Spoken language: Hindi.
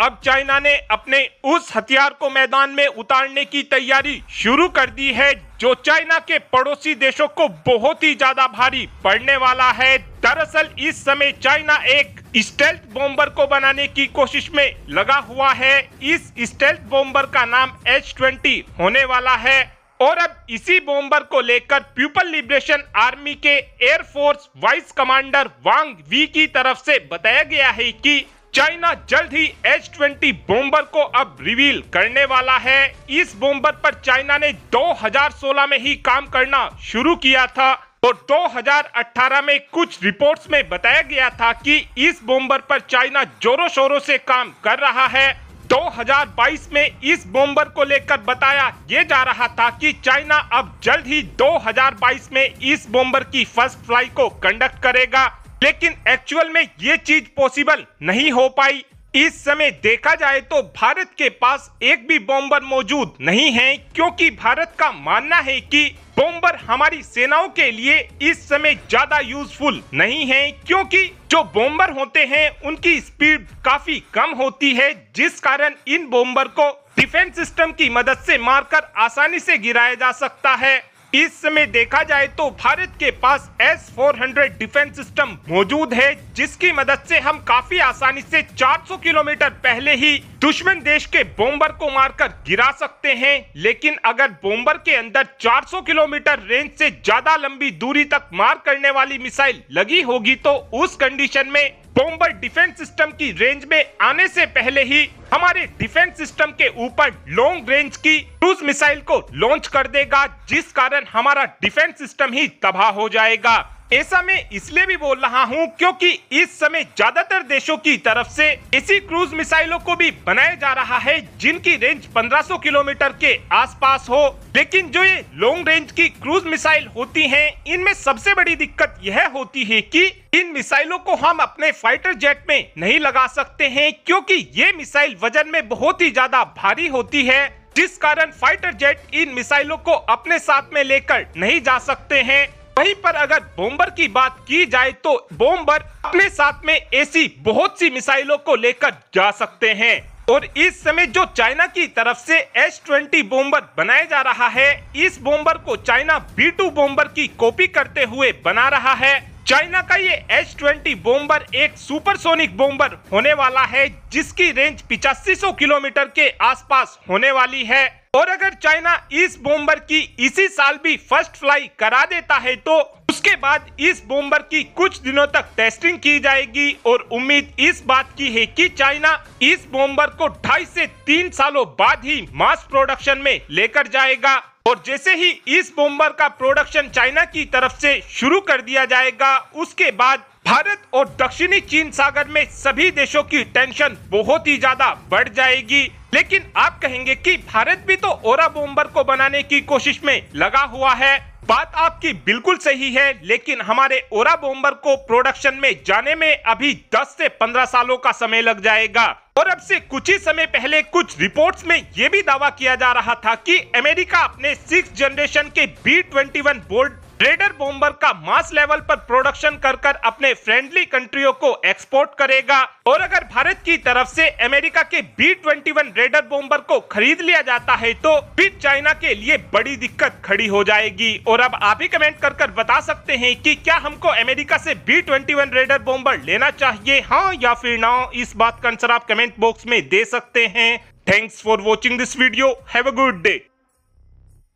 अब चाइना ने अपने उस हथियार को मैदान में उतारने की तैयारी शुरू कर दी है जो चाइना के पड़ोसी देशों को बहुत ही ज्यादा भारी पड़ने वाला है दरअसल इस समय चाइना एक स्टेल्थ बॉम्बर को बनाने की कोशिश में लगा हुआ है इस स्टेल्थ बॉम्बर का नाम एच ट्वेंटी होने वाला है और अब इसी बॉम्बर को लेकर पीपल लिबरेशन आर्मी के air force vice commander Wang Wei की तरफ से बताया गया है कि चाइना जल्द ही एच ट्वेंटी बॉम्बर को अब रिवील करने वाला है इस बॉम्बर पर चाइना ने 2016 में ही काम करना शुरू किया था और 2018 में कुछ रिपोर्ट्स में बताया गया था कि इस बॉम्बर पर चाइना जोरों शोरों से काम कर रहा है 2022 में इस बॉम्बर को लेकर बताया ये जा रहा था कि चाइना अब जल्द ही 2022 में इस बॉम्बर की फर्स्ट फ्लाई को कंडक्ट करेगा लेकिन एक्चुअल में ये चीज पॉसिबल नहीं हो पाई इस समय देखा जाए तो भारत के पास एक भी बॉम्बर मौजूद नहीं है क्योंकि भारत का मानना है कि बॉम्बर हमारी सेनाओं के लिए इस समय ज्यादा यूजफुल नहीं है क्योंकि जो बॉम्बर होते हैं उनकी स्पीड काफी कम होती है जिस कारण इन बॉम्बर को डिफेंस सिस्टम की मदद से मारकर आसानी से गिराया जा सकता है इस समय देखा जाए तो भारत के पास S four hundred defence system मौजूद है जिसकी मदद से हम काफी आसानी से 400 किलोमीटर पहले ही दुश्मन देश के बॉम्बर को मारकर गिरा सकते हैं लेकिन अगर बॉम्बर के अंदर 400 किलोमीटर रेंज से ज्यादा लंबी दूरी तक मार करने वाली मिसाइल लगी होगी तो उस कंडीशन में बॉम्बर डिफेंस सिस्टम की रेंज में आने से पहले ही हमारे डिफेंस सिस्टम के ऊपर लॉन्ग रेंज की क्रूज मिसाइल को लॉन्च कर देगा जिस कारण हमारा डिफेंस सिस्टम ही तबाह हो जाएगा ऐसा मैं इसलिए भी बोल रहा हूं क्योंकि इस समय ज्यादातर देशों की तरफ से ऐसी क्रूज मिसाइलों को भी बनाया जा रहा है जिनकी रेंज 1500 किलोमीटर के आसपास हो लेकिन जो ये लॉन्ग रेंज की क्रूज मिसाइल होती हैं, इनमें सबसे बड़ी दिक्कत यह होती है कि इन मिसाइलों को हम अपने फाइटर जेट में नहीं लगा सकते हैं क्योंकि ये मिसाइल वजन में बहुत ही ज्यादा भारी होती है जिस कारण फाइटर जेट इन मिसाइलों को अपने साथ में लेकर नहीं जा सकते हैं वहीं पर अगर बोम्बर की बात की जाए तो बोम्बर अपने साथ में ऐसी बहुत सी मिसाइलों को लेकर जा सकते हैं और इस समय जो चाइना की तरफ से एस ट्वेंटी बोम्बर बनाया जा रहा है इस बोम्बर को चाइना बी टू बोम्बर की कॉपी करते हुए बना रहा है चाइना का ये एस ट्वेंटी बोम्बर एक सुपरसोनिक बोम्बर होने वाला है जिसकी रेंज पिचासी किलोमीटर के आसपास होने वाली है और अगर चाइना इस बॉम्बर की इसी साल भी फर्स्ट फ्लाई करा देता है तो उसके बाद इस बॉम्बर की कुछ दिनों तक टेस्टिंग की जाएगी और उम्मीद इस बात की है कि चाइना इस बॉम्बर को ढाई से तीन सालों बाद ही मास प्रोडक्शन में लेकर जाएगा और जैसे ही इस बॉम्बर का प्रोडक्शन चाइना की तरफ से शुरू कर दिया जाएगा उसके बाद भारत और दक्षिणी चीन सागर में सभी देशों की टेंशन बहुत ही ज्यादा बढ़ जाएगी लेकिन आप कहेंगे कि भारत भी तो ओरा बॉम्बर को बनाने की कोशिश में लगा हुआ है बात आपकी बिल्कुल सही है लेकिन हमारे ओरा बोम्बर को प्रोडक्शन में जाने में अभी 10 से 15 सालों का समय लग जाएगा और अब से कुछ ही समय पहले कुछ रिपोर्ट्स में ये भी दावा किया जा रहा था कि अमेरिका अपने सिक्स जनरेशन के बी ट्वेंटी वन बोल्ट रेडर बॉम्बर का मास लेवल पर प्रोडक्शन कर कर अपने फ्रेंडली कंट्रियों को एक्सपोर्ट करेगा और अगर भारत की तरफ से अमेरिका के B twenty one raider bomber को खरीद लिया जाता है तो फिर चाइना के लिए बड़ी दिक्कत खड़ी हो जाएगी और अब आप ही कमेंट कर कर बता सकते हैं कि क्या हमको अमेरिका से B twenty one raider bomber लेना चाहिए हाँ या फिर ना इस बात का आंसर आप कमेंट बॉक्स में दे सकते हैं thanks for watching this video have a good day